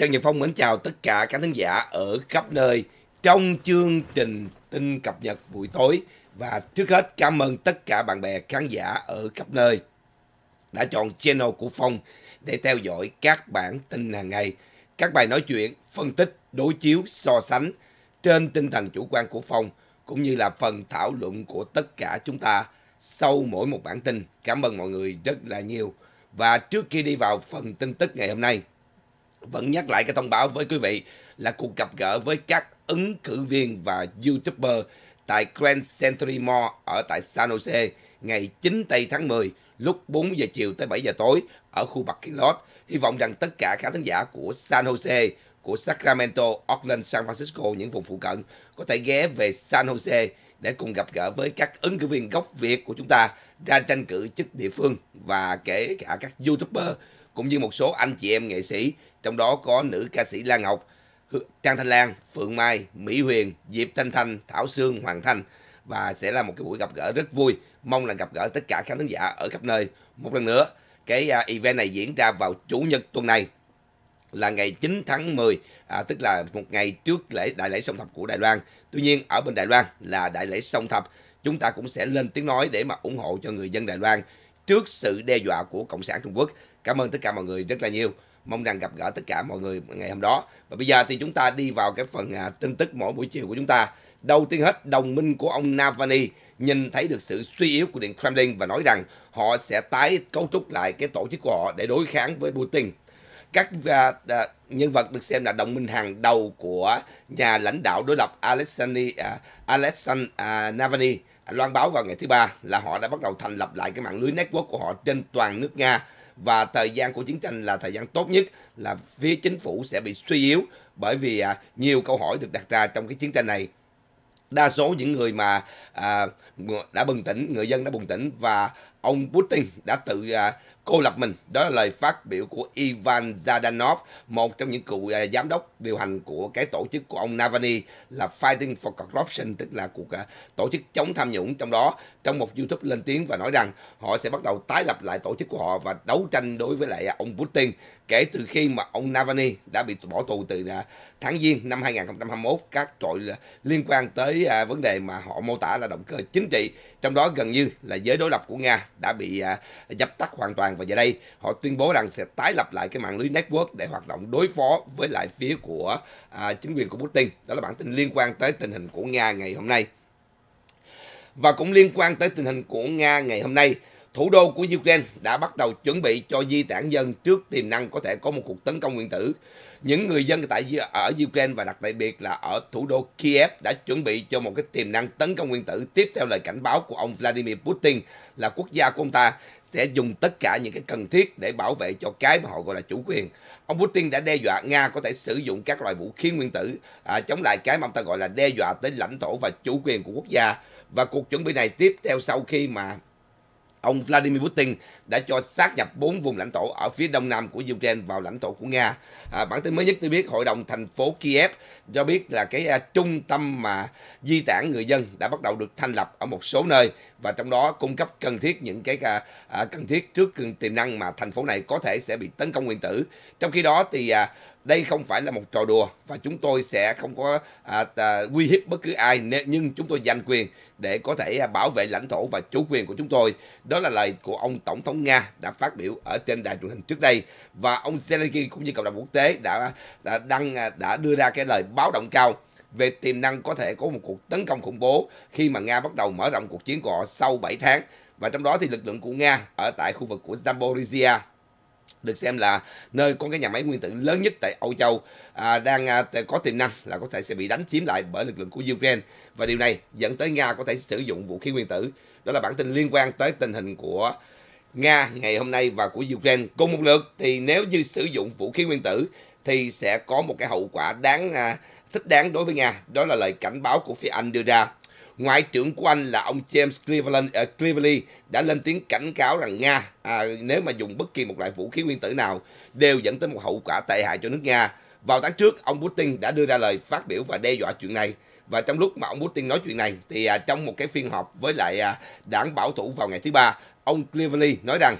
Trần Nhật Phong mến chào tất cả các khán giả ở khắp nơi trong chương trình tin cập nhật buổi tối và trước hết cảm ơn tất cả bạn bè khán giả ở khắp nơi đã chọn channel của Phong để theo dõi các bản tin hàng ngày, các bài nói chuyện, phân tích, đối chiếu, so sánh trên tinh thần chủ quan của Phong cũng như là phần thảo luận của tất cả chúng ta sau mỗi một bản tin. Cảm ơn mọi người rất là nhiều. Và trước khi đi vào phần tin tức ngày hôm nay, vẫn nhắc lại cái thông báo với quý vị là cuộc gặp gỡ với các ứng cử viên và YouTuber tại Grand Century Mall ở tại San Jose ngày 9 tây tháng 10 lúc 4 giờ chiều tới 7 giờ tối ở khu Bắc lot. Hy vọng rằng tất cả khán thính giả của San Jose, của Sacramento, Oakland, San Francisco, những vùng phụ cận có thể ghé về San Jose để cùng gặp gỡ với các ứng cử viên gốc Việt của chúng ta ra tranh cử chức địa phương và kể cả các YouTuber cũng như một số anh chị em nghệ sĩ, trong đó có nữ ca sĩ Lan Ngọc, Trang Thanh Lan, Phượng Mai, Mỹ Huyền, Diệp Thanh Thanh, Thảo Sương, Hoàng Thanh và sẽ là một cái buổi gặp gỡ rất vui. Mong là gặp gỡ tất cả khán thính giả ở khắp nơi. Một lần nữa, cái à, event này diễn ra vào chủ nhật tuần này là ngày 9 tháng 10, à, tức là một ngày trước lễ đại lễ song thập của Đài Loan. Tuy nhiên ở bên Đài Loan là đại lễ song thập, chúng ta cũng sẽ lên tiếng nói để mà ủng hộ cho người dân Đài Loan trước sự đe dọa của Cộng sản Trung Quốc. Cảm ơn tất cả mọi người rất là nhiều. Mong rằng gặp gỡ tất cả mọi người ngày hôm đó. Và bây giờ thì chúng ta đi vào cái phần à, tin tức mỗi buổi chiều của chúng ta. Đầu tiên hết, đồng minh của ông navani nhìn thấy được sự suy yếu của Điện Kremlin và nói rằng họ sẽ tái cấu trúc lại cái tổ chức của họ để đối kháng với Putin. Các à, à, nhân vật được xem là đồng minh hàng đầu của nhà lãnh đạo đối lập Alexander, à, Alexander à, Navalny loan báo vào ngày thứ ba là họ đã bắt đầu thành lập lại cái mạng lưới network của họ trên toàn nước Nga và thời gian của chiến tranh là thời gian tốt nhất là phía chính phủ sẽ bị suy yếu bởi vì à, nhiều câu hỏi được đặt ra trong cái chiến tranh này đa số những người mà à, đã bừng tỉnh người dân đã bừng tỉnh và ông Putin đã tự à, cô lập mình đó là lời phát biểu của Ivan Zadanov một trong những cựu à, giám đốc điều hành của cái tổ chức của ông navani là Fighting for Corruption tức là cuộc à, tổ chức chống tham nhũng trong đó trong một YouTube lên tiếng và nói rằng họ sẽ bắt đầu tái lập lại tổ chức của họ và đấu tranh đối với lại ông Putin kể từ khi mà ông Navalny đã bị bỏ tù từ à, tháng Giêng năm 2021 các tội liên quan tới à, vấn đề mà họ mô tả là động cơ chính trị trong đó gần như là giới đối lập của Nga đã bị à, dập tắt hoàn toàn và giờ đây họ tuyên bố rằng sẽ tái lập lại cái mạng lưới network để hoạt động đối phó với lại phía của chính quyền của Putin đó là bản tin liên quan tới tình hình của Nga ngày hôm nay và cũng liên quan tới tình hình của Nga ngày hôm nay, thủ đô của Ukraine đã bắt đầu chuẩn bị cho di tản dân trước tiềm năng có thể có một cuộc tấn công nguyên tử. Những người dân tại ở Ukraine và đặc biệt là ở thủ đô Kiev đã chuẩn bị cho một cái tiềm năng tấn công nguyên tử tiếp theo lời cảnh báo của ông Vladimir Putin là quốc gia của ông ta sẽ dùng tất cả những cái cần thiết để bảo vệ cho cái mà họ gọi là chủ quyền. Ông Putin đã đe dọa Nga có thể sử dụng các loại vũ khí nguyên tử à, chống lại cái mà ông ta gọi là đe dọa tới lãnh thổ và chủ quyền của quốc gia và cuộc chuẩn bị này tiếp theo sau khi mà ông Vladimir Putin đã cho sát nhập bốn vùng lãnh thổ ở phía đông nam của Ukraine vào lãnh thổ của Nga. À, bản tin mới nhất tôi biết hội đồng thành phố Kiev cho biết là cái à, trung tâm mà di tản người dân đã bắt đầu được thành lập ở một số nơi và trong đó cung cấp cần thiết những cái à, à cần thiết trước tiềm năng mà thành phố này có thể sẽ bị tấn công nguyên tử. Trong khi đó thì à, đây không phải là một trò đùa và chúng tôi sẽ không có à, à, uy hiếp bất cứ ai nhưng chúng tôi giành quyền để có thể à, bảo vệ lãnh thổ và chủ quyền của chúng tôi. Đó là lời của ông Tổng thống Nga đã phát biểu ở trên đài truyền hình trước đây và ông Zelensky cũng như cộng đồng quốc tế đã đã đăng à, đã đưa ra cái lời báo động cao về tiềm năng có thể có một cuộc tấn công khủng bố khi mà Nga bắt đầu mở rộng cuộc chiến của họ sau 7 tháng và trong đó thì lực lượng của Nga ở tại khu vực của Zaporizhia được xem là nơi có cái nhà máy nguyên tử lớn nhất tại Âu Châu à, đang à, có tiềm năng là có thể sẽ bị đánh chiếm lại bởi lực lượng của Ukraine và điều này dẫn tới Nga có thể sử dụng vũ khí nguyên tử. Đó là bản tin liên quan tới tình hình của Nga ngày hôm nay và của Ukraine cùng một lượt thì nếu như sử dụng vũ khí nguyên tử thì sẽ có một cái hậu quả đáng à, thích đáng đối với Nga. Đó là lời cảnh báo của phía Anh đưa ra Ngoại trưởng của Anh là ông James Cleveland, uh, Cleverly đã lên tiếng cảnh cáo rằng Nga à, nếu mà dùng bất kỳ một loại vũ khí nguyên tử nào đều dẫn tới một hậu quả tệ hại cho nước Nga. Vào tháng trước, ông Putin đã đưa ra lời phát biểu và đe dọa chuyện này. Và trong lúc mà ông Putin nói chuyện này thì à, trong một cái phiên họp với lại à, đảng bảo thủ vào ngày thứ ba, ông Cleverly nói rằng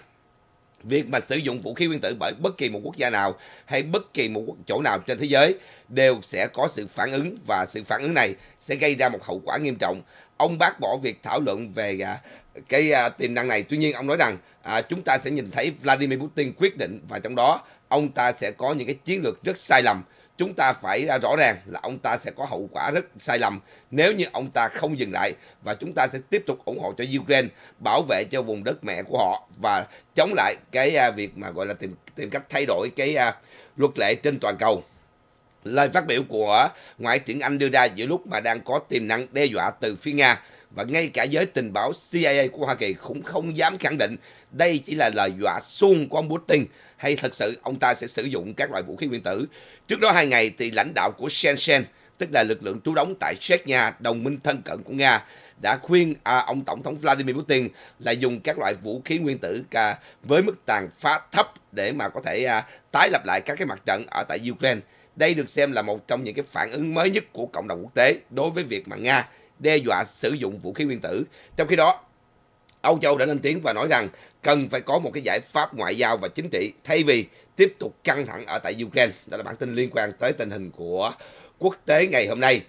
Việc mà sử dụng vũ khí nguyên tử bởi bất kỳ một quốc gia nào hay bất kỳ một chỗ nào trên thế giới đều sẽ có sự phản ứng và sự phản ứng này sẽ gây ra một hậu quả nghiêm trọng. Ông bác bỏ việc thảo luận về à, cái à, tiềm năng này. Tuy nhiên ông nói rằng à, chúng ta sẽ nhìn thấy Vladimir Putin quyết định và trong đó ông ta sẽ có những cái chiến lược rất sai lầm chúng ta phải ra rõ ràng là ông ta sẽ có hậu quả rất sai lầm nếu như ông ta không dừng lại và chúng ta sẽ tiếp tục ủng hộ cho Ukraine bảo vệ cho vùng đất mẹ của họ và chống lại cái à, việc mà gọi là tìm tìm cách thay đổi cái à, luật lệ trên toàn cầu. Lời phát biểu của Ngoại trưởng Anh đưa ra giữa lúc mà đang có tiềm năng đe dọa từ phía Nga và ngay cả giới tình báo CIA của Hoa Kỳ cũng không dám khẳng định đây chỉ là lời dọa suông của ông Putin hay thật sự ông ta sẽ sử dụng các loại vũ khí nguyên tử. Trước đó hai ngày thì lãnh đạo của Shenzhen, tức là lực lượng trú đóng tại Séc Nha, đồng minh thân cận của Nga, đã khuyên à, ông Tổng thống Vladimir Putin là dùng các loại vũ khí nguyên tử à, với mức tàn phá thấp để mà có thể à, tái lập lại các cái mặt trận ở tại Ukraine. Đây được xem là một trong những cái phản ứng mới nhất của cộng đồng quốc tế đối với việc mà Nga đe dọa sử dụng vũ khí nguyên tử. Trong khi đó, Âu Châu đã lên tiếng và nói rằng cần phải có một cái giải pháp ngoại giao và chính trị thay vì tiếp tục căng thẳng ở tại Ukraine. Đó là bản tin liên quan tới tình hình của quốc tế ngày hôm nay.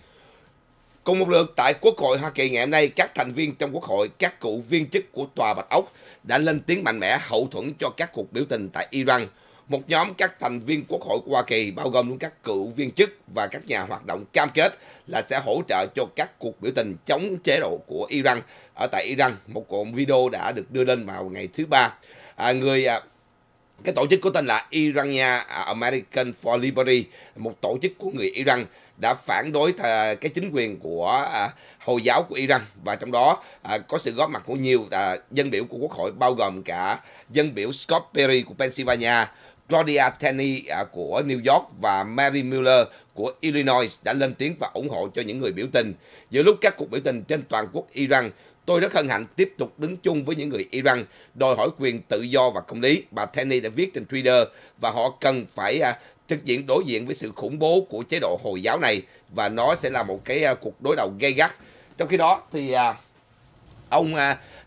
Cùng một lượt tại Quốc hội Hoa Kỳ ngày hôm nay, các thành viên trong Quốc hội, các cựu viên chức của Tòa Bạch Ốc đã lên tiếng mạnh mẽ hậu thuẫn cho các cuộc biểu tình tại Iran một nhóm các thành viên Quốc hội của Hoa Kỳ bao gồm luôn các cựu viên chức và các nhà hoạt động cam kết là sẽ hỗ trợ cho các cuộc biểu tình chống chế độ của Iran ở tại Iran. Một cuộc video đã được đưa lên vào ngày thứ ba. À, người à, cái tổ chức có tên là Irania à, American for Liberty, một tổ chức của người Iran đã phản đối cái chính quyền của à, Hồi giáo của Iran và trong đó có sự góp mặt của nhiều dân biểu của quốc hội bao gồm cả dân biểu Scott Perry của Pennsylvania, Claudia Tenney à, của New York và Mary Mueller của Illinois đã lên tiếng và ủng hộ cho những người biểu tình. Giữa lúc các cuộc biểu tình trên toàn quốc Iran, tôi rất hân hạnh tiếp tục đứng chung với những người Iran đòi hỏi quyền tự do và công lý. Bà Tenney đã viết trên Twitter và họ cần phải à, thực diện đối diện với sự khủng bố của chế độ Hồi giáo này và nó sẽ là một cái à, cuộc đối đầu gay gắt. Trong khi đó thì ông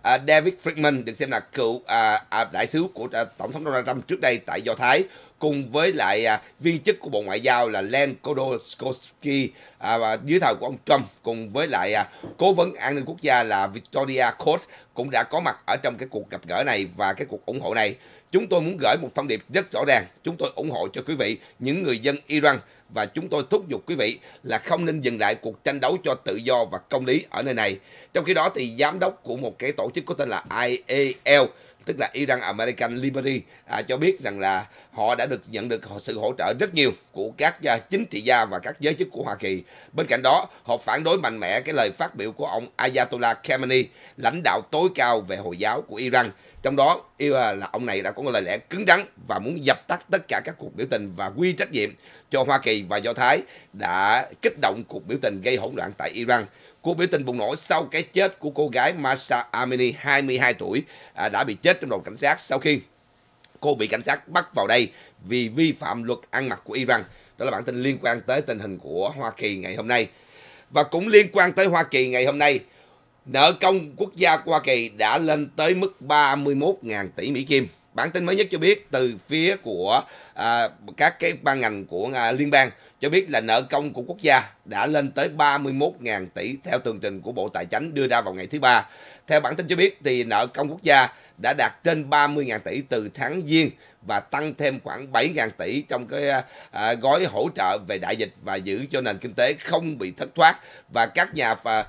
à, David Friedman được xem là cựu à, à, đại sứ của à, tổng thống Donald Trump trước đây tại Do Thái cùng với lại à, viên chức của Bộ Ngoại giao là Len Kodolsky à, và dưới thời của ông Trump cùng với lại à, cố vấn an ninh quốc gia là Victoria Court cũng đã có mặt ở trong cái cuộc gặp gỡ này và cái cuộc ủng hộ này. Chúng tôi muốn gửi một thông điệp rất rõ ràng. Chúng tôi ủng hộ cho quý vị những người dân Iran và chúng tôi thúc giục quý vị là không nên dừng lại cuộc tranh đấu cho tự do và công lý ở nơi này. Trong khi đó thì giám đốc của một cái tổ chức có tên là IAL tức là Iran American Liberty à, cho biết rằng là họ đã được nhận được sự hỗ trợ rất nhiều của các à, chính trị gia và các giới chức của Hoa Kỳ. Bên cạnh đó, họ phản đối mạnh mẽ cái lời phát biểu của ông Ayatollah Khamenei, lãnh đạo tối cao về Hồi giáo của Iran trong đó, yêu là ông này đã có lời lẽ cứng rắn và muốn dập tắt tất cả các cuộc biểu tình và quy trách nhiệm cho Hoa Kỳ và Do Thái đã kích động cuộc biểu tình gây hỗn loạn tại Iran. Cuộc biểu tình bùng nổ sau cái chết của cô gái Masa Amini, 22 tuổi, à, đã bị chết trong đồn cảnh sát sau khi cô bị cảnh sát bắt vào đây vì vi phạm luật ăn mặc của Iran. Đó là bản tin liên quan tới tình hình của Hoa Kỳ ngày hôm nay. Và cũng liên quan tới Hoa Kỳ ngày hôm nay, Nợ công quốc gia Hoa Kỳ đã lên tới mức 31.000 tỷ Mỹ Kim. Bản tin mới nhất cho biết từ phía của à, các cái ban ngành của à, liên bang cho biết là nợ công của quốc gia đã lên tới 31.000 tỷ theo tường trình của Bộ Tài chính đưa ra vào ngày thứ ba. Theo bản tin cho biết thì nợ công quốc gia đã đạt trên 30.000 tỷ từ tháng Giêng và tăng thêm khoảng 7.000 tỷ trong cái à, à, gói hỗ trợ về đại dịch và giữ cho nền kinh tế không bị thất thoát và các nhà và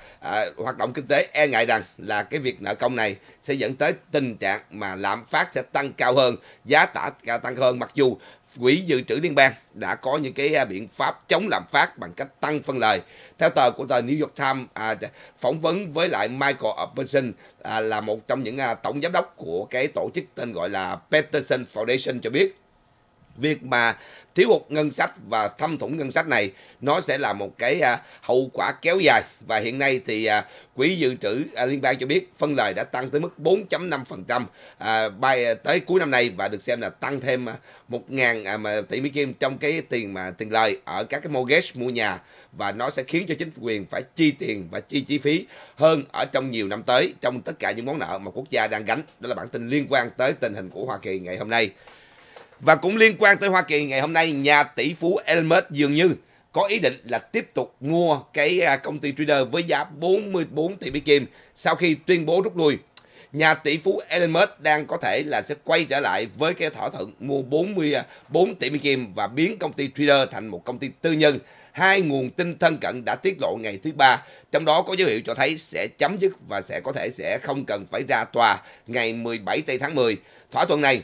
hoạt động kinh tế e ngại rằng là cái việc nợ công này sẽ dẫn tới tình trạng mà lạm phát sẽ tăng cao hơn, giá tả tăng hơn mặc dù Quỹ dự trữ liên bang đã có những cái à, biện pháp chống lạm phát bằng cách tăng phân lời. Theo tờ của tờ New York Times, à, phỏng vấn với lại Michael Peterson à, là một trong những à, tổng giám đốc của cái tổ chức tên gọi là Peterson Foundation cho biết việc mà thiếu hụt ngân sách và thâm thủng ngân sách này nó sẽ là một cái à, hậu quả kéo dài và hiện nay thì à, Quỹ dự trữ à, liên bang cho biết phân lời đã tăng tới mức 4.5% à, bay tới cuối năm nay và được xem là tăng thêm 1.000 à, à tỷ Mỹ Kim trong cái tiền mà tiền lời ở các cái mortgage mua nhà và nó sẽ khiến cho chính quyền phải chi tiền và chi chi phí hơn ở trong nhiều năm tới trong tất cả những món nợ mà quốc gia đang gánh. Đó là bản tin liên quan tới tình hình của Hoa Kỳ ngày hôm nay. Và cũng liên quan tới Hoa Kỳ ngày hôm nay, nhà tỷ phú Elmer Musk dường như có ý định là tiếp tục mua cái à, công ty Trader với giá 44 tỷ Mỹ Kim sau khi tuyên bố rút lui. Nhà tỷ phú Elon Musk đang có thể là sẽ quay trở lại với cái thỏa thuận mua 44 tỷ Mỹ Kim và biến công ty Trader thành một công ty tư nhân. Hai nguồn tin thân cận đã tiết lộ ngày thứ ba, trong đó có dấu hiệu cho thấy sẽ chấm dứt và sẽ có thể sẽ không cần phải ra tòa ngày 17 tây tháng 10. Thỏa thuận này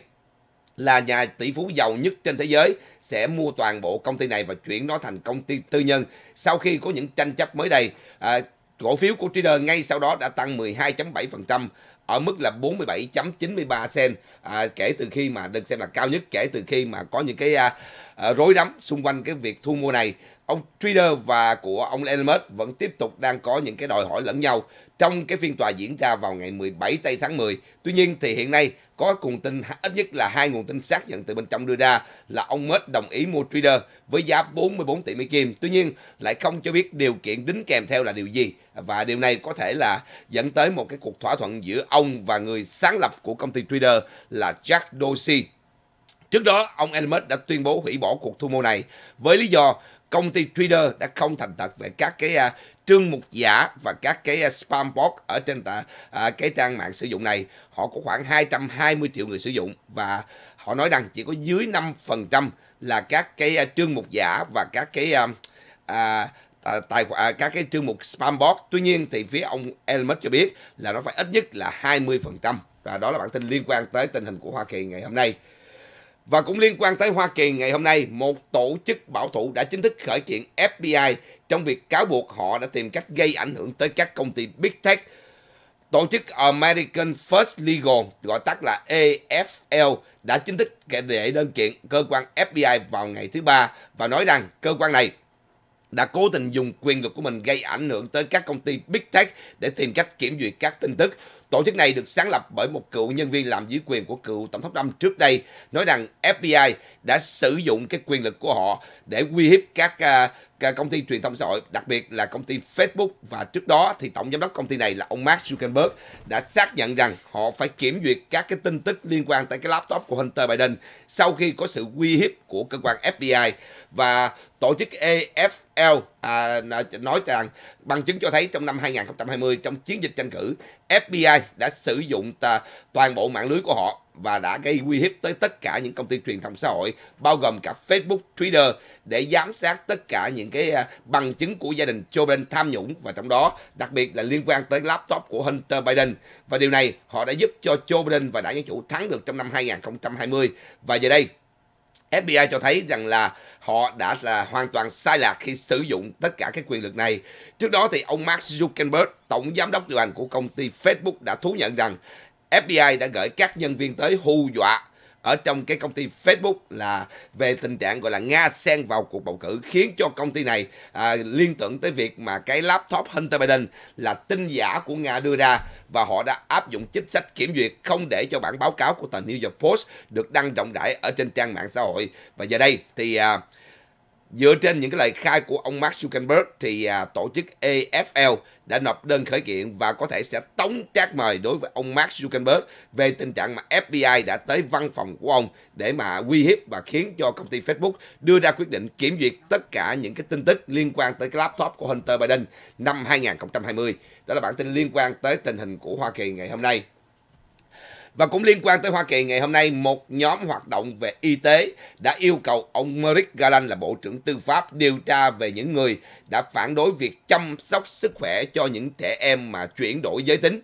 là nhà tỷ phú giàu nhất trên thế giới sẽ mua toàn bộ công ty này và chuyển nó thành công ty tư nhân. Sau khi có những tranh chấp mới đây, à, cổ phiếu của trader ngay sau đó đã tăng 12.7% ở mức là 47.93 sen à, kể từ khi mà được xem là cao nhất kể từ khi mà có những cái à, à, rối rắm xung quanh cái việc thu mua này ông trader và của ông Elon Musk vẫn tiếp tục đang có những cái đòi hỏi lẫn nhau trong cái phiên tòa diễn ra vào ngày 17 tây tháng 10. Tuy nhiên thì hiện nay có nguồn tin ít nhất là hai nguồn tin xác nhận từ bên trong đưa ra là ông Musk đồng ý mua Twitter với giá 44 tỷ Mỹ Kim. Tuy nhiên lại không cho biết điều kiện đính kèm theo là điều gì và điều này có thể là dẫn tới một cái cuộc thỏa thuận giữa ông và người sáng lập của công ty Twitter là Jack Dorsey. Trước đó, ông Elon Musk đã tuyên bố hủy bỏ cuộc thu mua này với lý do công ty Twitter đã không thành thật về các cái à, trương mục giả và các cái à, spam bot ở trên tà, à, cái trang mạng sử dụng này họ có khoảng 220 triệu người sử dụng và họ nói rằng chỉ có dưới 5% là các cái à, trương mục giả và các cái à, à, tài à, các cái trương mục spam bot. Tuy nhiên thì phía ông Elon cho biết là nó phải ít nhất là 20%. Và đó là bản tin liên quan tới tình hình của Hoa Kỳ ngày hôm nay. Và cũng liên quan tới Hoa Kỳ ngày hôm nay, một tổ chức bảo thủ đã chính thức khởi kiện FBI trong việc cáo buộc họ đã tìm cách gây ảnh hưởng tới các công ty Big Tech. Tổ chức American First Legal, gọi tắt là AFL, đã chính thức đệ đơn kiện cơ quan FBI vào ngày thứ Ba và nói rằng cơ quan này đã cố tình dùng quyền lực của mình gây ảnh hưởng tới các công ty Big Tech để tìm cách kiểm duyệt các tin tức. Tổ chức này được sáng lập bởi một cựu nhân viên làm dưới quyền của cựu tổng thống Trump trước đây, nói rằng FBI đã sử dụng cái quyền lực của họ để uy hiếp các à, công ty truyền thông xã hội, đặc biệt là công ty Facebook và trước đó thì tổng giám đốc công ty này là ông Mark Zuckerberg đã xác nhận rằng họ phải kiểm duyệt các cái tin tức liên quan tới cái laptop của Hunter Biden sau khi có sự uy hiếp của cơ quan FBI và tổ chức AFL à, nói rằng bằng chứng cho thấy trong năm 2020 trong chiến dịch tranh cử FBI đã sử dụng toàn bộ mạng lưới của họ và đã gây uy hiếp tới tất cả những công ty truyền thông xã hội bao gồm cả Facebook, Twitter để giám sát tất cả những cái à, bằng chứng của gia đình Joe Biden tham nhũng và trong đó đặc biệt là liên quan tới laptop của Hunter Biden và điều này họ đã giúp cho Joe Biden và đảng Dân Chủ thắng được trong năm 2020 và giờ đây FBI cho thấy rằng là họ đã là hoàn toàn sai lạc khi sử dụng tất cả các quyền lực này. Trước đó thì ông Mark Zuckerberg, tổng giám đốc điều hành của công ty Facebook đã thú nhận rằng FBI đã gửi các nhân viên tới hù dọa ở trong cái công ty Facebook là về tình trạng gọi là Nga xen vào cuộc bầu cử khiến cho công ty này à, liên tưởng tới việc mà cái laptop Hunter Biden là tin giả của Nga đưa ra và họ đã áp dụng chính sách kiểm duyệt không để cho bản báo cáo của tờ New York Post được đăng rộng rãi ở trên trang mạng xã hội và giờ đây thì à, Dựa trên những cái lời khai của ông Mark Zuckerberg thì à, tổ chức AFL đã nộp đơn khởi kiện và có thể sẽ tống trác mời đối với ông Mark Zuckerberg về tình trạng mà FBI đã tới văn phòng của ông để mà uy hiếp và khiến cho công ty Facebook đưa ra quyết định kiểm duyệt tất cả những cái tin tức liên quan tới cái laptop của Hunter Biden năm 2020. Đó là bản tin liên quan tới tình hình của Hoa Kỳ ngày hôm nay. Và cũng liên quan tới Hoa Kỳ ngày hôm nay, một nhóm hoạt động về y tế đã yêu cầu ông Merrick Garland là Bộ trưởng Tư pháp điều tra về những người đã phản đối việc chăm sóc sức khỏe cho những trẻ em mà chuyển đổi giới tính.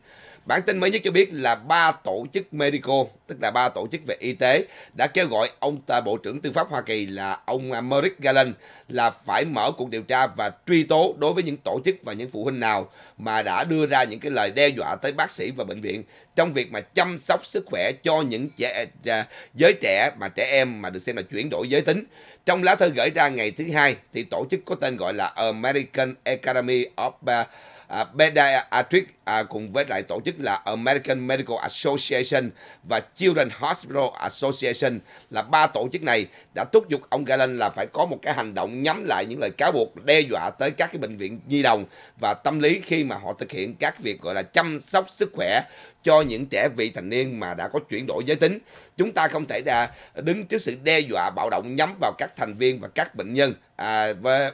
Bản tin mới nhất cho biết là ba tổ chức medical, tức là ba tổ chức về y tế, đã kêu gọi ông ta Bộ trưởng Tư pháp Hoa Kỳ là ông Merrick Garland là phải mở cuộc điều tra và truy tố đối với những tổ chức và những phụ huynh nào mà đã đưa ra những cái lời đe dọa tới bác sĩ và bệnh viện trong việc mà chăm sóc sức khỏe cho những trẻ à, giới trẻ mà trẻ em mà được xem là chuyển đổi giới tính. Trong lá thư gửi ra ngày thứ hai thì tổ chức có tên gọi là American Academy of uh, à, Pediatric à, cùng với lại tổ chức là American Medical Association và Children Hospital Association là ba tổ chức này đã thúc giục ông Galen là phải có một cái hành động nhắm lại những lời cáo buộc đe dọa tới các cái bệnh viện nhi đồng và tâm lý khi mà họ thực hiện các việc gọi là chăm sóc sức khỏe cho những trẻ vị thành niên mà đã có chuyển đổi giới tính. Chúng ta không thể đà đứng trước sự đe dọa bạo động nhắm vào các thành viên và các bệnh nhân à, với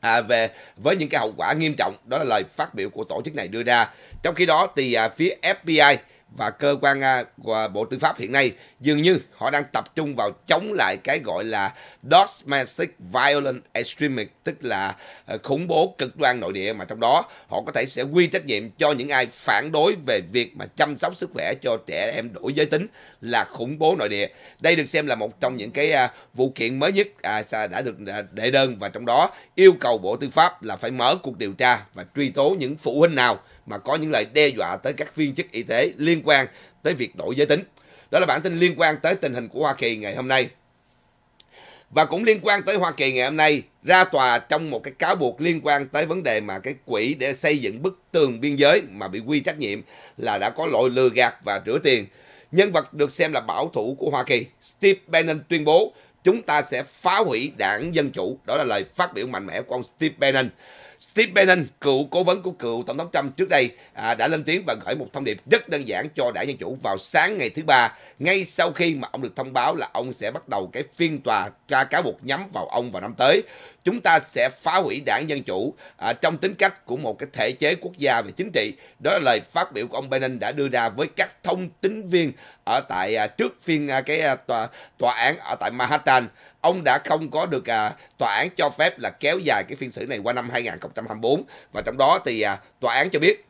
à, về với những cái hậu quả nghiêm trọng đó là lời phát biểu của tổ chức này đưa ra trong khi đó thì à, phía FBI và cơ quan à, của Bộ Tư pháp hiện nay dường như họ đang tập trung vào chống lại cái gọi là domestic violent extremism tức là à, khủng bố cực đoan nội địa mà trong đó họ có thể sẽ quy trách nhiệm cho những ai phản đối về việc mà chăm sóc sức khỏe cho trẻ em đổi giới tính là khủng bố nội địa. Đây được xem là một trong những cái à, vụ kiện mới nhất đã được đệ đơn và trong đó yêu cầu Bộ Tư pháp là phải mở cuộc điều tra và truy tố những phụ huynh nào mà có những lời đe dọa tới các viên chức y tế liên quan tới việc đổi giới tính. Đó là bản tin liên quan tới tình hình của Hoa Kỳ ngày hôm nay. Và cũng liên quan tới Hoa Kỳ ngày hôm nay ra tòa trong một cái cáo buộc liên quan tới vấn đề mà cái quỹ để xây dựng bức tường biên giới mà bị quy trách nhiệm là đã có lỗi lừa gạt và rửa tiền. Nhân vật được xem là bảo thủ của Hoa Kỳ, Steve Bannon tuyên bố chúng ta sẽ phá hủy đảng Dân Chủ. Đó là lời phát biểu mạnh mẽ của ông Steve Bannon. Steve Bannon, cựu cố vấn của cựu Tổng thống Trump trước đây, à, đã lên tiếng và gửi một thông điệp rất đơn giản cho đảng Dân Chủ vào sáng ngày thứ Ba, ngay sau khi mà ông được thông báo là ông sẽ bắt đầu cái phiên tòa tra cáo buộc nhắm vào ông vào năm tới. Chúng ta sẽ phá hủy đảng Dân Chủ à, trong tính cách của một cái thể chế quốc gia về chính trị. Đó là lời phát biểu của ông Bannon đã đưa ra với các thông tín viên ở tại à, trước phiên à, cái à, tòa, tòa án ở tại Manhattan ông đã không có được à, tòa án cho phép là kéo dài cái phiên xử này qua năm 2024 và trong đó thì à, tòa án cho biết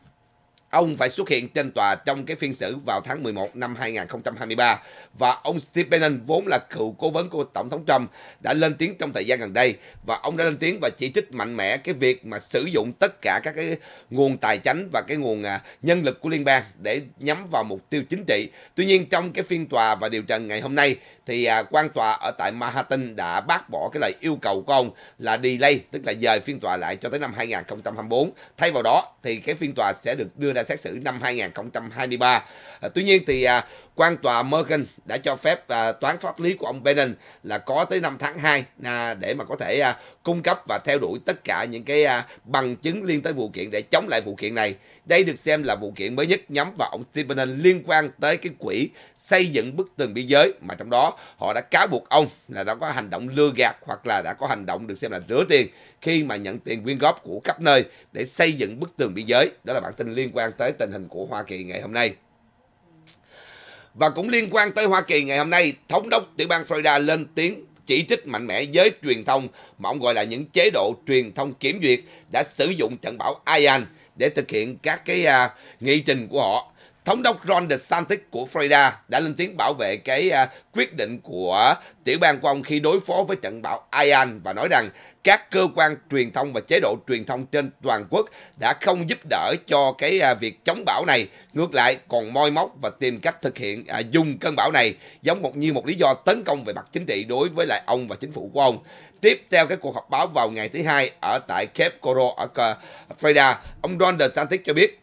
ông phải xuất hiện trên tòa trong cái phiên xử vào tháng 11 năm 2023 và ông Steve Bannon vốn là cựu cố vấn của Tổng thống Trump đã lên tiếng trong thời gian gần đây và ông đã lên tiếng và chỉ trích mạnh mẽ cái việc mà sử dụng tất cả các cái nguồn tài chính và cái nguồn à, nhân lực của liên bang để nhắm vào mục tiêu chính trị. Tuy nhiên trong cái phiên tòa và điều trần ngày hôm nay thì à, quan tòa ở tại Manhattan đã bác bỏ cái lời yêu cầu của ông là delay tức là dời phiên tòa lại cho tới năm 2024 thay vào đó thì cái phiên tòa sẽ được đưa ra xét xử năm 2023 à, tuy nhiên thì à, quan tòa Morgan đã cho phép toán pháp lý của ông Biden là có tới năm tháng 2 để mà có thể cung cấp và theo đuổi tất cả những cái bằng chứng liên tới vụ kiện để chống lại vụ kiện này. Đây được xem là vụ kiện mới nhất nhắm vào ông Biden liên quan tới cái quỹ xây dựng bức tường biên giới mà trong đó họ đã cáo buộc ông là đã có hành động lừa gạt hoặc là đã có hành động được xem là rửa tiền khi mà nhận tiền quyên góp của khắp nơi để xây dựng bức tường biên giới. Đó là bản tin liên quan tới tình hình của Hoa Kỳ ngày hôm nay. Và cũng liên quan tới Hoa Kỳ ngày hôm nay, thống đốc tiểu bang Florida lên tiếng chỉ trích mạnh mẽ giới truyền thông mà ông gọi là những chế độ truyền thông kiểm duyệt đã sử dụng trận bão Ian để thực hiện các cái uh, nghị trình của họ Thống đốc Ron DeSantis của Florida đã lên tiếng bảo vệ cái à, quyết định của tiểu bang của ông khi đối phó với trận bão Ian và nói rằng các cơ quan truyền thông và chế độ truyền thông trên toàn quốc đã không giúp đỡ cho cái à, việc chống bão này, ngược lại còn moi móc và tìm cách thực hiện à, dùng cơn bão này giống một như một lý do tấn công về mặt chính trị đối với lại ông và chính phủ của ông. Tiếp theo cái cuộc họp báo vào ngày thứ hai ở tại Cape Coral ở à, Florida, ông Ron DeSantis cho biết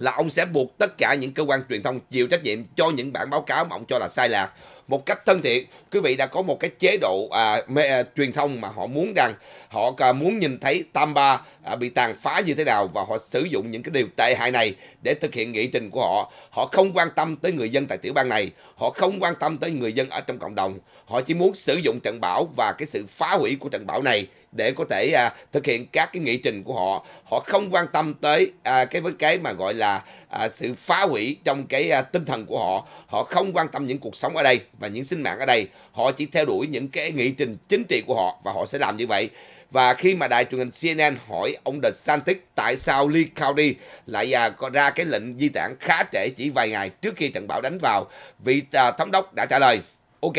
là ông sẽ buộc tất cả những cơ quan truyền thông chịu trách nhiệm cho những bản báo cáo mà ông cho là sai lạc một cách thân thiện quý vị đã có một cái chế độ à, mê, à, truyền thông mà họ muốn rằng họ à, muốn nhìn thấy Tamba à, bị tàn phá như thế nào và họ sử dụng những cái điều tệ hại này để thực hiện nghị trình của họ họ không quan tâm tới người dân tại tiểu bang này họ không quan tâm tới người dân ở trong cộng đồng họ chỉ muốn sử dụng trận bão và cái sự phá hủy của trận bão này để có thể à, thực hiện các cái nghị trình của họ họ không quan tâm tới à, cái với cái mà gọi là à, sự phá hủy trong cái à, tinh thần của họ họ không quan tâm những cuộc sống ở đây và những sinh mạng ở đây họ chỉ theo đuổi những cái nghị trình chính trị của họ và họ sẽ làm như vậy và khi mà đài truyền hình CNN hỏi ông DeSantis tại sao Lee County lại à, có ra cái lệnh di tản khá trễ chỉ vài ngày trước khi trận bão đánh vào, vị à, thống đốc đã trả lời, ok,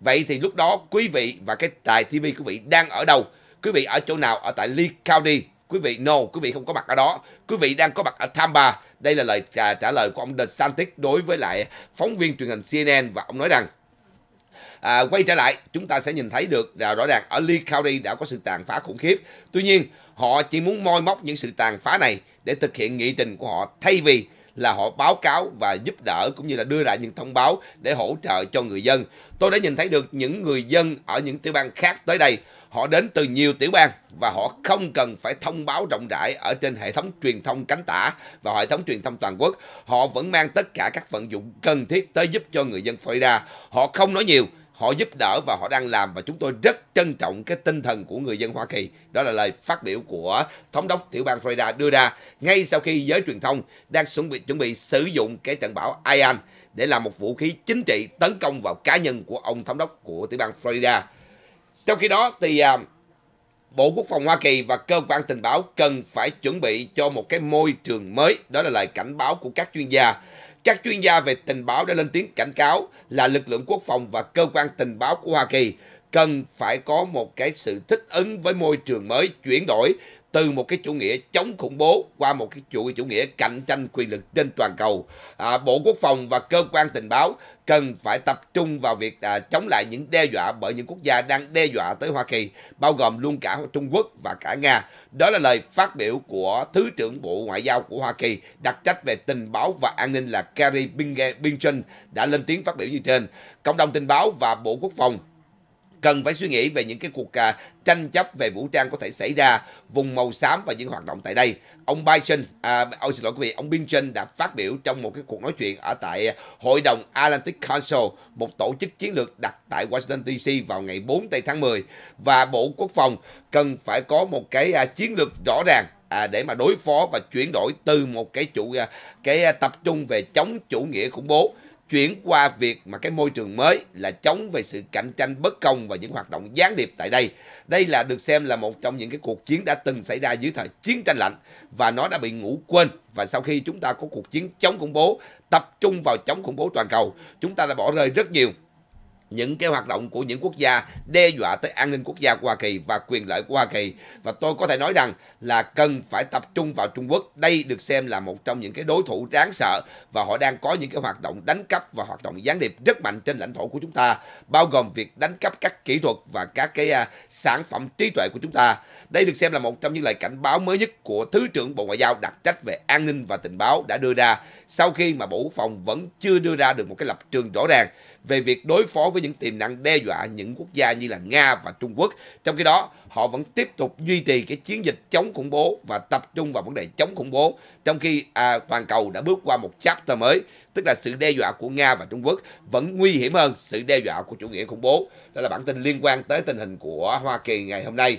vậy thì lúc đó quý vị và cái đài TV của vị đang ở đâu? Quý vị ở chỗ nào? Ở tại Lee County. Quý vị no, quý vị không có mặt ở đó. Quý vị đang có mặt ở Tampa. Đây là lời trả, trả lời của ông DeSantis đối với lại phóng viên truyền hình CNN và ông nói rằng À, quay trở lại, chúng ta sẽ nhìn thấy được là rõ ràng ở Lee County đã có sự tàn phá khủng khiếp. Tuy nhiên, họ chỉ muốn moi móc những sự tàn phá này để thực hiện nghị trình của họ thay vì là họ báo cáo và giúp đỡ cũng như là đưa lại những thông báo để hỗ trợ cho người dân. Tôi đã nhìn thấy được những người dân ở những tiểu bang khác tới đây Họ đến từ nhiều tiểu bang và họ không cần phải thông báo rộng rãi ở trên hệ thống truyền thông cánh tả và hệ thống truyền thông toàn quốc. Họ vẫn mang tất cả các vận dụng cần thiết tới giúp cho người dân Florida. Họ không nói nhiều, họ giúp đỡ và họ đang làm và chúng tôi rất trân trọng cái tinh thần của người dân Hoa Kỳ. Đó là lời phát biểu của thống đốc tiểu bang Florida đưa ra ngay sau khi giới truyền thông đang chuẩn bị chuẩn bị sử dụng cái trận bão Ian để làm một vũ khí chính trị tấn công vào cá nhân của ông thống đốc của tiểu bang Florida. Trong khi đó thì à, Bộ Quốc phòng Hoa Kỳ và cơ quan tình báo cần phải chuẩn bị cho một cái môi trường mới, đó là lời cảnh báo của các chuyên gia. Các chuyên gia về tình báo đã lên tiếng cảnh cáo là lực lượng quốc phòng và cơ quan tình báo của Hoa Kỳ cần phải có một cái sự thích ứng với môi trường mới chuyển đổi từ một cái chủ nghĩa chống khủng bố qua một cái chủ, chủ nghĩa cạnh tranh quyền lực trên toàn cầu. À, Bộ Quốc phòng và cơ quan tình báo cần phải tập trung vào việc à, chống lại những đe dọa bởi những quốc gia đang đe dọa tới Hoa Kỳ, bao gồm luôn cả Trung Quốc và cả Nga. Đó là lời phát biểu của Thứ trưởng Bộ Ngoại giao của Hoa Kỳ, đặc trách về tình báo và an ninh là Kerry Bingen đã lên tiếng phát biểu như trên. Cộng đồng tình báo và Bộ Quốc phòng cần phải suy nghĩ về những cái cuộc à, tranh chấp về vũ trang có thể xảy ra, vùng màu xám và những hoạt động tại đây. Ông Biden, à, ông xin lỗi quý vị, ông Biden đã phát biểu trong một cái cuộc nói chuyện ở tại Hội đồng Atlantic Council, một tổ chức chiến lược đặt tại Washington DC vào ngày 4 tây tháng 10 và Bộ Quốc phòng cần phải có một cái à, chiến lược rõ ràng à, để mà đối phó và chuyển đổi từ một cái chủ à, cái tập trung về chống chủ nghĩa khủng bố chuyển qua việc mà cái môi trường mới là chống về sự cạnh tranh bất công và những hoạt động gián điệp tại đây. Đây là được xem là một trong những cái cuộc chiến đã từng xảy ra dưới thời chiến tranh lạnh và nó đã bị ngủ quên và sau khi chúng ta có cuộc chiến chống khủng bố tập trung vào chống khủng bố toàn cầu, chúng ta đã bỏ rơi rất nhiều những cái hoạt động của những quốc gia đe dọa tới an ninh quốc gia của Hoa Kỳ và quyền lợi của Hoa Kỳ. Và tôi có thể nói rằng là cần phải tập trung vào Trung Quốc. Đây được xem là một trong những cái đối thủ đáng sợ và họ đang có những cái hoạt động đánh cắp và hoạt động gián điệp rất mạnh trên lãnh thổ của chúng ta, bao gồm việc đánh cắp các kỹ thuật và các cái uh, sản phẩm trí tuệ của chúng ta. Đây được xem là một trong những lời cảnh báo mới nhất của Thứ trưởng Bộ Ngoại giao đặc trách về an ninh và tình báo đã đưa ra sau khi mà Bộ phòng vẫn chưa đưa ra được một cái lập trường rõ ràng về việc đối phó với những tiềm năng đe dọa những quốc gia như là Nga và Trung Quốc. Trong khi đó, họ vẫn tiếp tục duy trì cái chiến dịch chống khủng bố và tập trung vào vấn đề chống khủng bố, trong khi à, toàn cầu đã bước qua một chapter mới, tức là sự đe dọa của Nga và Trung Quốc vẫn nguy hiểm hơn sự đe dọa của chủ nghĩa khủng bố. Đó là bản tin liên quan tới tình hình của Hoa Kỳ ngày hôm nay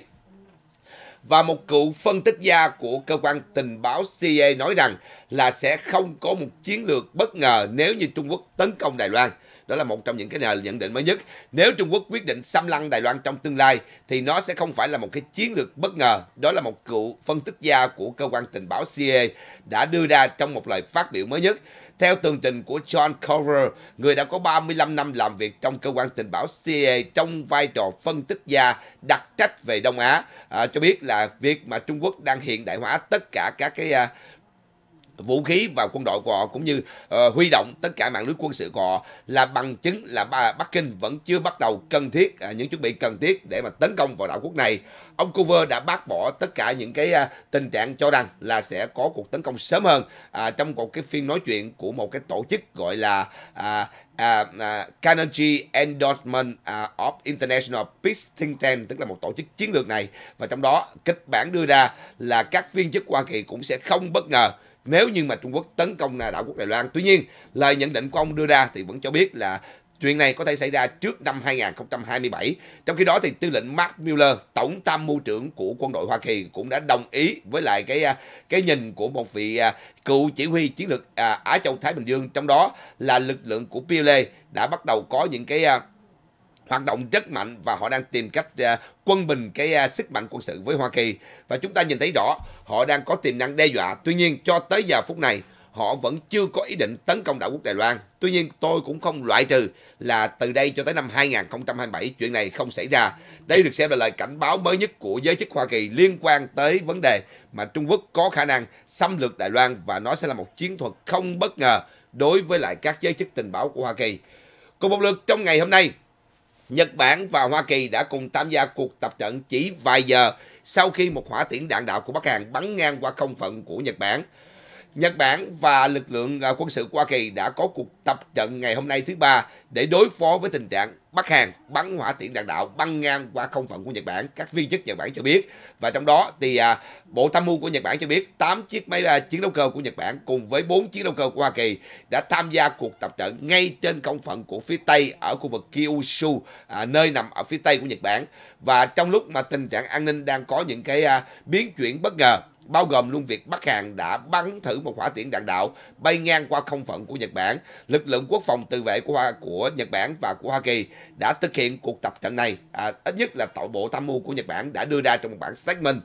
và một cựu phân tích gia của cơ quan tình báo CIA nói rằng là sẽ không có một chiến lược bất ngờ nếu như Trung Quốc tấn công Đài Loan. Đó là một trong những cái nhận định mới nhất. Nếu Trung Quốc quyết định xâm lăng Đài Loan trong tương lai thì nó sẽ không phải là một cái chiến lược bất ngờ. Đó là một cựu phân tích gia của cơ quan tình báo CIA đã đưa ra trong một lời phát biểu mới nhất. Theo tường trình của John Cover, người đã có 35 năm làm việc trong cơ quan tình báo CIA trong vai trò phân tích gia đặc trách về Đông Á, à, cho biết là việc mà Trung Quốc đang hiện đại hóa tất cả các cái à, vũ khí và quân đội của họ cũng như uh, huy động tất cả mạng lưới quân sự của họ là bằng chứng là Bắc Kinh vẫn chưa bắt đầu cần thiết uh, những chuẩn bị cần thiết để mà tấn công vào đảo quốc này. Ông Cooper đã bác bỏ tất cả những cái uh, tình trạng cho rằng là sẽ có cuộc tấn công sớm hơn uh, trong một cái phiên nói chuyện của một cái tổ chức gọi là uh, uh, uh, Carnegie Endowment uh, of International Peace Think Tank tức là một tổ chức chiến lược này và trong đó kịch bản đưa ra là các viên chức Hoa Kỳ cũng sẽ không bất ngờ nếu như mà Trung Quốc tấn công đảo quốc Đài Loan. Tuy nhiên, lời nhận định của ông đưa ra thì vẫn cho biết là Chuyện này có thể xảy ra trước năm 2027. Trong khi đó thì tư lệnh Mark Miller, tổng tham mưu trưởng của quân đội Hoa Kỳ cũng đã đồng ý với lại cái à, cái nhìn của một vị à, cựu chỉ huy chiến lược à, Á Châu Thái Bình Dương trong đó là lực lượng của PLA đã bắt đầu có những cái hoạt động rất mạnh và họ đang tìm cách uh, quân bình cái uh, sức mạnh quân sự với Hoa Kỳ và chúng ta nhìn thấy rõ họ đang có tiềm năng đe dọa. Tuy nhiên cho tới giờ phút này họ vẫn chưa có ý định tấn công đảo quốc Đài Loan. Tuy nhiên tôi cũng không loại trừ là từ đây cho tới năm 2027 chuyện này không xảy ra. Đây được xem là lời cảnh báo mới nhất của giới chức Hoa Kỳ liên quan tới vấn đề mà Trung Quốc có khả năng xâm lược Đài Loan và nó sẽ là một chiến thuật không bất ngờ đối với lại các giới chức tình báo của Hoa Kỳ. Cùng một lượt trong ngày hôm nay, Nhật Bản và Hoa Kỳ đã cùng tham gia cuộc tập trận chỉ vài giờ sau khi một hỏa tiễn đạn đạo của Bắc Hàn bắn ngang qua không phận của Nhật Bản. Nhật Bản và lực lượng à, quân sự Hoa Kỳ đã có cuộc tập trận ngày hôm nay thứ ba để đối phó với tình trạng Bắc Hàn bắn hỏa tiễn đạn đạo băng ngang qua không phận của Nhật Bản, các viên chức Nhật Bản cho biết. Và trong đó thì à, Bộ Tham mưu của Nhật Bản cho biết 8 chiếc máy à, chiến đấu cơ của Nhật Bản cùng với 4 chiến đấu cơ của Hoa Kỳ đã tham gia cuộc tập trận ngay trên không phận của phía Tây ở khu vực Kyushu, à, nơi nằm ở phía Tây của Nhật Bản. Và trong lúc mà tình trạng an ninh đang có những cái à, biến chuyển bất ngờ bao gồm luôn việc Bắc Hàn đã bắn thử một quả tiễn đạn đạo bay ngang qua không phận của Nhật Bản. Lực lượng quốc phòng tự vệ của của Nhật Bản và của Hoa Kỳ đã thực hiện cuộc tập trận này. À, ít nhất là tội bộ tham mưu của Nhật Bản đã đưa ra trong một bản statement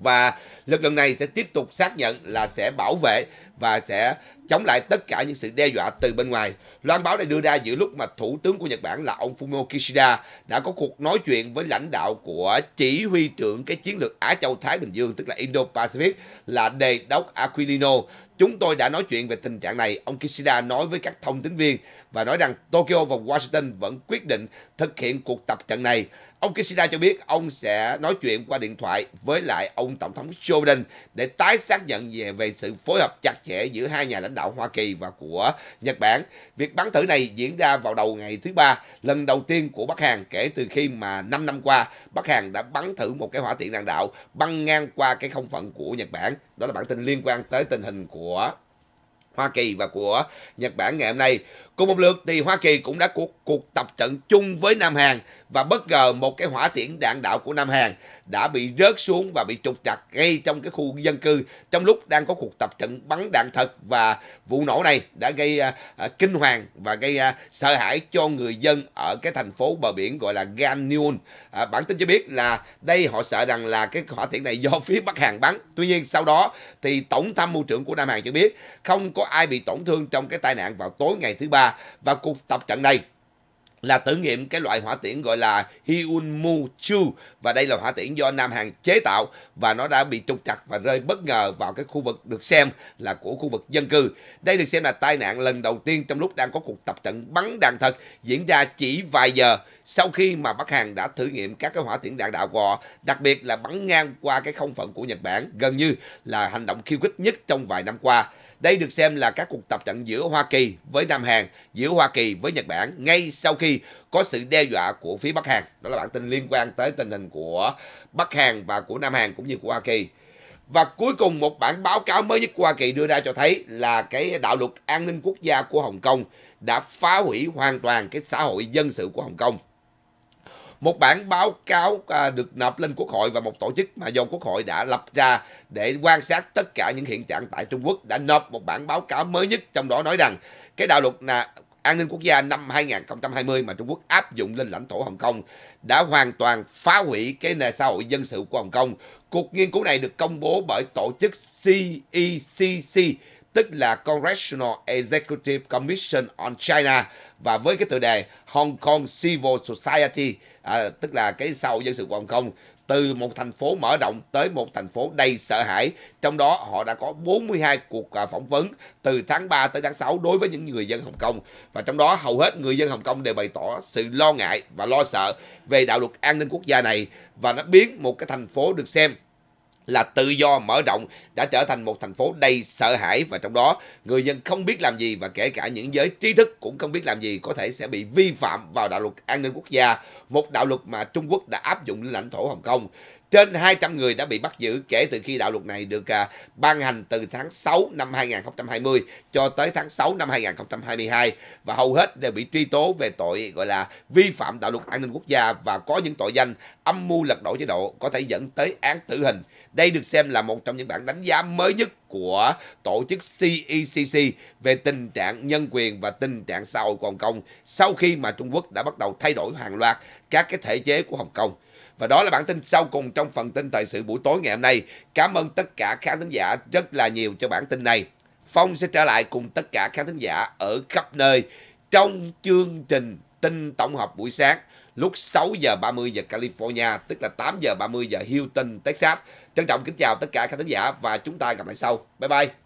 và lực lượng này sẽ tiếp tục xác nhận là sẽ bảo vệ và sẽ chống lại tất cả những sự đe dọa từ bên ngoài. Loan báo này đưa ra giữa lúc mà Thủ tướng của Nhật Bản là ông Fumio Kishida đã có cuộc nói chuyện với lãnh đạo của chỉ huy trưởng cái chiến lược Á Châu Thái Bình Dương tức là Indo-Pacific là Đề Đốc Aquilino. Chúng tôi đã nói chuyện về tình trạng này, ông Kishida nói với các thông tín viên và nói rằng Tokyo và Washington vẫn quyết định thực hiện cuộc tập trận này. Ông Kishida cho biết ông sẽ nói chuyện qua điện thoại với lại ông Tổng thống Joe Biden để tái xác nhận về, về sự phối hợp chặt chẽ giữa hai nhà lãnh đạo Hoa Kỳ và của Nhật Bản. Việc bắn thử này diễn ra vào đầu ngày thứ ba, lần đầu tiên của Bắc Hàn kể từ khi mà 5 năm qua Bắc Hàn đã bắn thử một cái hỏa tiễn đạn đạo băng ngang qua cái không phận của Nhật Bản. Đó là bản tin liên quan tới tình hình của Hoa Kỳ và của Nhật Bản ngày hôm nay. Cùng một lượt thì Hoa Kỳ cũng đã cuộc cuộc tập trận chung với Nam Hàn và bất ngờ một cái hỏa tiễn đạn đạo của Nam Hàn đã bị rớt xuống và bị trục chặt ngay trong cái khu dân cư trong lúc đang có cuộc tập trận bắn đạn thật và vụ nổ này đã gây à, à kinh hoàng và gây à, sợ hãi cho người dân ở cái thành phố bờ biển gọi là Gangneung. À, bản tin cho biết là đây họ sợ rằng là cái hỏa tiễn này do phía Bắc Hàn bắn. Tuy nhiên sau đó thì tổng tham mưu trưởng của Nam Hàn cho biết không có ai bị tổn thương trong cái tai nạn vào tối ngày thứ ba và cuộc tập trận này là thử nghiệm cái loại hỏa tiễn gọi là Hyunmu Chu và đây là hỏa tiễn do Nam Hàn chế tạo và nó đã bị trục trặc và rơi bất ngờ vào cái khu vực được xem là của khu vực dân cư. Đây được xem là tai nạn lần đầu tiên trong lúc đang có cuộc tập trận bắn đạn thật diễn ra chỉ vài giờ sau khi mà Bắc Hàn đã thử nghiệm các cái hỏa tiễn đạn đạo của họ, đặc biệt là bắn ngang qua cái không phận của Nhật Bản gần như là hành động khiêu khích nhất trong vài năm qua. Đây được xem là các cuộc tập trận giữa Hoa Kỳ với Nam Hàn, giữa Hoa Kỳ với Nhật Bản ngay sau khi có sự đe dọa của phía Bắc Hàn. Đó là bản tin liên quan tới tình hình của Bắc Hàn và của Nam Hàn cũng như của Hoa Kỳ. Và cuối cùng một bản báo cáo mới nhất của Hoa Kỳ đưa ra cho thấy là cái đạo luật an ninh quốc gia của Hồng Kông đã phá hủy hoàn toàn cái xã hội dân sự của Hồng Kông một bản báo cáo à, được nộp lên Quốc hội và một tổ chức mà do Quốc hội đã lập ra để quan sát tất cả những hiện trạng tại Trung Quốc đã nộp một bản báo cáo mới nhất trong đó nói rằng cái đạo luật là an ninh quốc gia năm 2020 mà Trung Quốc áp dụng lên lãnh thổ Hồng Kông đã hoàn toàn phá hủy cái nền xã hội dân sự của Hồng Kông. Cuộc nghiên cứu này được công bố bởi tổ chức CECC, e tức là Congressional Executive Commission on China và với cái tựa đề Hong Kong Civil Society – à, tức là cái sau dân sự phòng không từ một thành phố mở rộng tới một thành phố đầy sợ hãi. Trong đó họ đã có 42 cuộc à, phỏng vấn từ tháng 3 tới tháng 6 đối với những người dân Hồng Kông. Và trong đó hầu hết người dân Hồng Kông đều bày tỏ sự lo ngại và lo sợ về đạo luật an ninh quốc gia này và nó biến một cái thành phố được xem là tự do mở rộng đã trở thành một thành phố đầy sợ hãi và trong đó người dân không biết làm gì và kể cả những giới trí thức cũng không biết làm gì có thể sẽ bị vi phạm vào đạo luật an ninh quốc gia, một đạo luật mà Trung Quốc đã áp dụng lên lãnh thổ Hồng Kông. Trên 200 người đã bị bắt giữ kể từ khi đạo luật này được à, ban hành từ tháng 6 năm 2020 cho tới tháng 6 năm 2022 và hầu hết đều bị truy tố về tội gọi là vi phạm đạo luật an ninh quốc gia và có những tội danh âm mưu lật đổ chế độ có thể dẫn tới án tử hình. Đây được xem là một trong những bản đánh giá mới nhất của tổ chức CECC e về tình trạng nhân quyền và tình trạng xã hội của Hồng Kông sau khi mà Trung Quốc đã bắt đầu thay đổi hàng loạt các cái thể chế của Hồng Kông. Và đó là bản tin sau cùng trong phần tin thời sự buổi tối ngày hôm nay. Cảm ơn tất cả khán thính giả rất là nhiều cho bản tin này. Phong sẽ trở lại cùng tất cả khán thính giả ở khắp nơi trong chương trình tin tổng hợp buổi sáng lúc 6 giờ 30 giờ California, tức là 8 giờ 30 giờ Houston, Texas. Trân trọng kính chào tất cả khán thính giả và chúng ta gặp lại sau. Bye bye.